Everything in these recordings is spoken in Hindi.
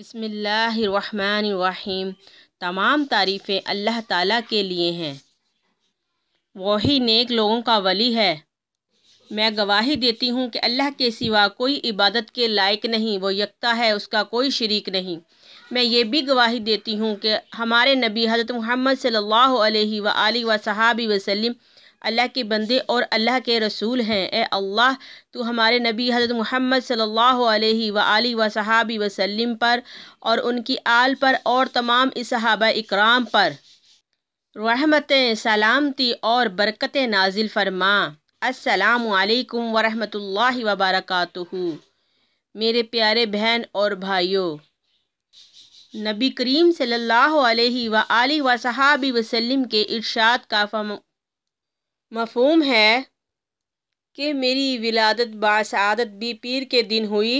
बसमिल्लाम तमाम तारीफ़ें अल्लाह ताला के लिए हैं वही नेक लोगों का वली है मैं गवाही देती हूँ कि अल्लाह के सिवा कोई इबादत के लायक नहीं वो यकता है उसका कोई शरीक नहीं मैं ये भी गवाही देती हूँ कि हमारे नबी हज़रत मोहम्मद सल्ला अलैहि वसलम अल्लाह के बंदे और अल्लाह के रसूल हैं ए अल्लाह तो हमारे नबी हज़रत मोहम्मद सल्लल्लाहु अलैहि व आलि व सहाबी वसल्लम पर और उनकी आल पर और तमाम इसहाबा इकराम पर रहमतें सलामती और बरकतें नाजिल फरमा असलकम वरहमल वबरक मेरे प्यारे बहन और भाइयों नबी करीम सल्लल्लाहु अलैहि व आलि व सहाबी वसल्लम के इरशाद का मफहम है कि मेरी विलादत बासदत भी पीर के दिन हुई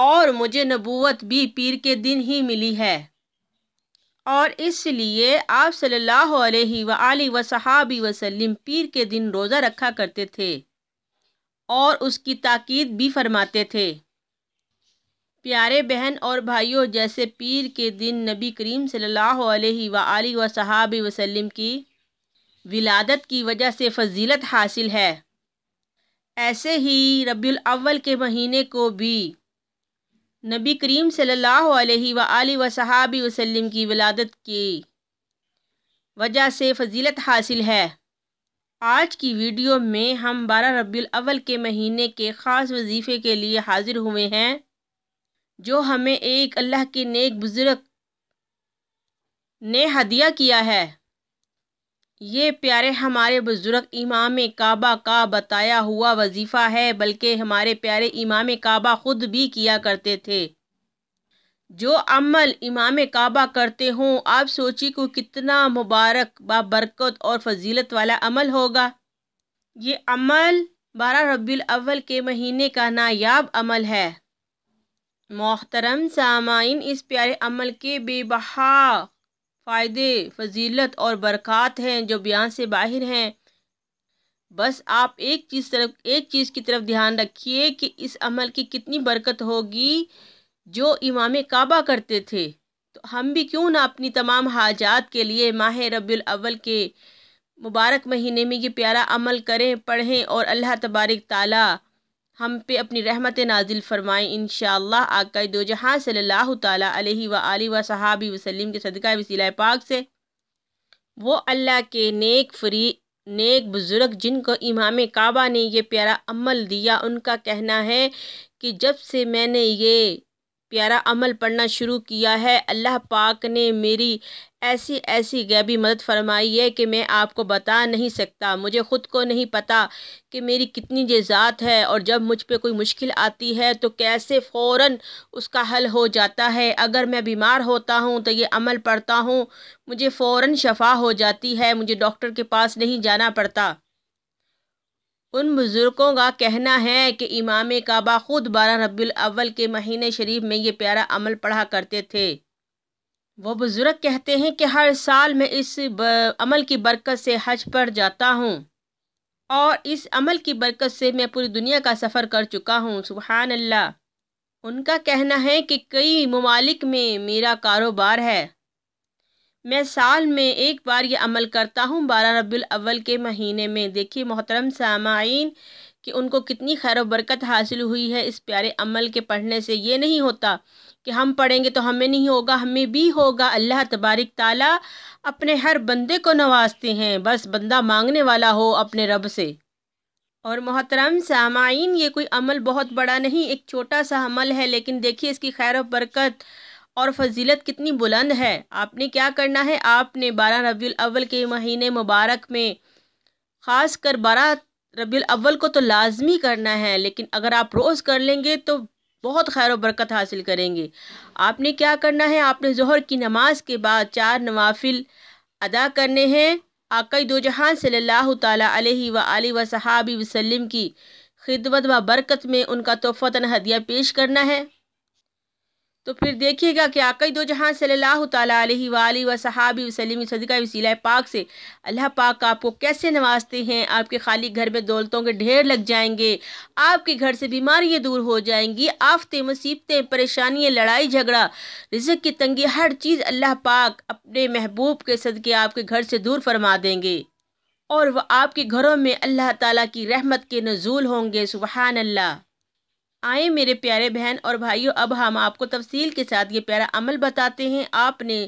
और मुझे नबूवत भी पीर के दिन ही मिली है और इसलिए आप सल्लल्लाहु अलैहि सल्ला वसहाबी वसल्लम पीर के दिन रोज़ा रखा करते थे और उसकी ताकीद भी फरमाते थे प्यारे बहन और भाइयों जैसे पीर के दिन नबी करीम सल्लल्लाहु अलैहि सल्ला वसहाबी वसल्लम की विलादत की वजह से फजीलत हासिल है ऐसे ही रबी अव्वल के महीने को भी नबी करीम सल्लल्लाहु अलैहि व वसहाबी वसल्लम की विलादत की वजह से फजीलत हासिल है आज की वीडियो में हम बारह रबी अव्वल के महीने के ख़ास वजीफ़े के लिए हाज़िर हुए हैं जो हमें एक अल्लाह के नेक बुज़ुर्ग ने हदिया किया है ये प्यारे हमारे बुज़ुर्ग इमाम काबा का बताया हुआ वजीफ़ा है बल्कि हमारे प्यारे इमाम काबा ख़ुद भी किया करते थे जो अमल इमाम काबा करते हों आप सोचिए को कितना मुबारक बाबरकत और फजीलत वाला अमल होगा ये अमल बारह रबी अव्वल के महीने का नायाब अमल है मोहतरम सामाइन इस प्यारे अमल के बेबहा फ़ायदे फजीलत और बरक़ात हैं जो बयान से बाहर हैं बस आप एक चीज़ तरफ एक चीज़ की तरफ ध्यान रखिए कि इस अमल की कितनी बरकत होगी जो इमाम काबा करते थे तो हम भी क्यों ना अपनी तमाम हाजात के लिए माह रबील अव्वल के मुबारक महीने में ये प्यारा अमल करें पढ़ें और अल्लाह तबारक ताला हम पे अपनी रहमत नाजिल फरमाएँ इन आका दो जहाँ सल्ला व सहाबी वसलम के सदका वसीला पाक से वो अल्लाह के नेक फ्री नेक बुज़ुर्ग जिनको इमाम काबा ने ये प्यारा अमल दिया उनका कहना है कि जब से मैंने ये प्यारा अमल पढ़ना शुरू किया है अल्लाह पाक ने मेरी ऐसी ऐसी गैबी मदद फरमाई है कि मैं आपको बता नहीं सकता मुझे ख़ुद को नहीं पता कि मेरी कितनी जेजात है और जब मुझ पर कोई मुश्किल आती है तो कैसे फ़ौर उसका हल हो जाता है अगर मैं बीमार होता हूँ तो ये अमल पढ़ता हूँ मुझे फ़ौर शफा हो जाती है मुझे डॉक्टर के पास नहीं जाना पड़ता उन बुज़ुर्गों का कहना है कि इमाम काबा ख़ुद बारह रबी अव्वल के महीने शरीफ में ये प्यारा अमल पढ़ा करते थे वो बुज़ुर्ग कहते हैं कि हर साल मैं इस अमल की बरकत से हज पर जाता हूँ और इस अमल की बरकत से मैं पूरी दुनिया का सफ़र कर चुका हूँ सुबहान अल्लाह उनका कहना है कि कई ममालिक में मेरा कारोबार है मैं साल में एक बार ये अमल करता हूँ बारह रबी अव्वल के महीने में देखिए मोहतरम सामाइन कि उनको कितनी खैर बरकत हासिल हुई है इस प्यारे अमल के पढ़ने से ये नहीं होता कि हम पढ़ेंगे तो हमें नहीं होगा हमें भी होगा अल्लाह तबारक ताला अपने हर बंदे को नवाजते हैं बस बंदा मांगने वाला हो अपने रब से और मोहतरम सामाइन ये कोई अमल बहुत बड़ा नहीं एक छोटा सा अमल है लेकिन देखिए इसकी खैर बरकत और फजीलत कितनी बुलंद है आपने क्या करना है आपने बारह रबी अव्वल के महीने मुबारक में ख़ास कर बारह रबी अव्वल को तो लाजमी करना है लेकिन अगर आप रोज़ कर लेंगे तो बहुत खैर बरकत हासिल करेंगे आपने क्या करना है आपने जहर की नमाज के बाद चार नवाफिल अदा करने हैं आकई दो जहाँ सल्ला तली वसलम की खिदमत व बरकत में उनका तोहफ़ता हदिया पेश करना है तो फिर देखिएगा कि आकई दो जहाँ सल्ला तली वाली व सहाबी वसलम सदका वसीला पाक से अल्लाह पाक आपको कैसे नवाजते हैं आपके खाली घर में दौलतों के ढेर लग जाएंगे आपके घर से बीमारियाँ दूर हो जाएंगी आफतें मुसीबतें परेशानियाँ लड़ाई झगड़ा रिजक की तंगी हर चीज़ अल्लाह पाक अपने महबूब के सदक़े आपके घर से दूर फरमा देंगे और वह आपके घरों में अल्लाह ताला की रहमत के नजूल होंगे सुबहानल्ला आए मेरे प्यारे बहन और भाइयों अब हम आपको तफसील के साथ ये प्यारा अमल बताते हैं आपने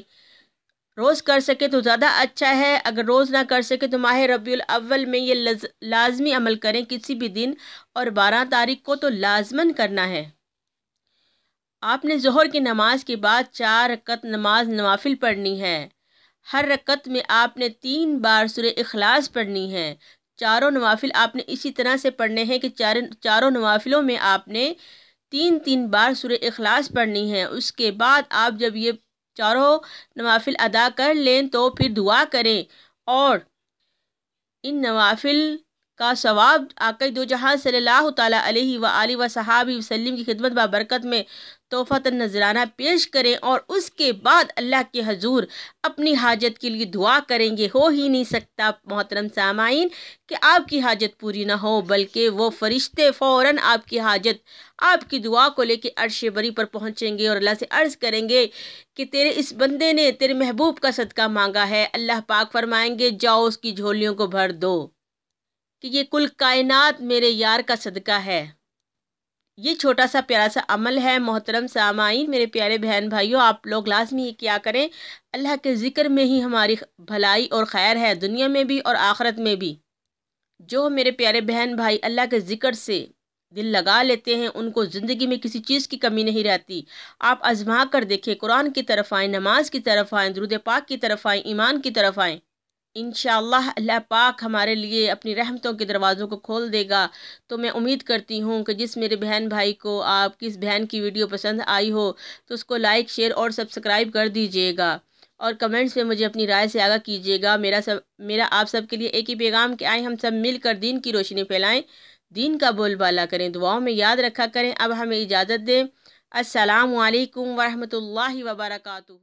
रोज़ कर सके तो ज़्यादा अच्छा है अगर रोज़ ना कर सके तो माह रबी अव्वल में ये लाजमी अमल करें किसी भी दिन और बारह तारीख को तो लाजमन करना है आपने जहर की नमाज के बाद चार रकत नमाज नवाफिल पढ़नी है हर रकत में आपने तीन बार सुर अखलास पढ़नी है चारों नवाफिल आपने इसी तरह से पढ़ने हैं कि चार चारों नवाफिलों में आपने तीन तीन बार सुर अखलास पढ़नी है उसके बाद आप जब ये चारों नवाफिल अदा कर लें तो फिर दुआ करें और इन नवाफिल का सवाब आकई दो जहाँ सल्ला तली व सहाबी वसलम की खिदमत बाबरकत में तोहफ़त नजराना पेश करें और उसके बाद अल्लाह के हजूर अपनी हाजत के लिए दुआ करेंगे हो ही नहीं सकता मोहतरम सामाइन कि आपकी हाजत पूरी ना हो बल्कि वो फरिश्ते फ़ौर आपकी हाजत आपकी दुआ को लेकर अर्श बरी पर पहुँचेंगे और अल्लाह से अर्ज़ करेंगे कि तेरे इस बंदे ने तेरे महबूब का सदका मांगा है अल्लाह पाक फरमाएंगे जाओ उसकी झोलियों को भर दो कि ये कुल कायनात मेरे यार का सदका है ये छोटा सा प्यारा सा अमल है मोहतरम सामाइन मेरे प्यारे बहन भाइयों आप लोग लाजमी क्या करें अल्लाह के ज़िक्र में ही हमारी भलाई और खैर है दुनिया में भी और आखरत में भी जो मेरे प्यारे बहन भाई अल्लाह के ज़िक्र से दिल लगा लेते हैं उनको ज़िंदगी में किसी चीज़ की कमी नहीं रहती आप आजमा कर देखें कुरान की तरफ आएँ नमाज की तरफ आएँ दरुद पाक की तरफ आएँ ईमान की तरफ आएँ इन अल्लाह पाक हमारे लिए अपनी रहमतों के दरवाज़ों को खोल देगा तो मैं उम्मीद करती हूँ कि जिस मेरे बहन भाई को आपकी इस बहन की वीडियो पसंद आई हो तो उसको लाइक शेयर और सब्सक्राइब कर दीजिएगा और कमेंट्स में मुझे अपनी राय से आगा कीजिएगा मेरा सब मेरा आप सब के लिए एक ही पैगाम कि आए हम सब मिलकर दीन की रोशनी फैलाएँ दीन का बोलबाला करें दुआओं में याद रखा करें अब हमें इजाज़त दें असलकम वरहमल वबरकू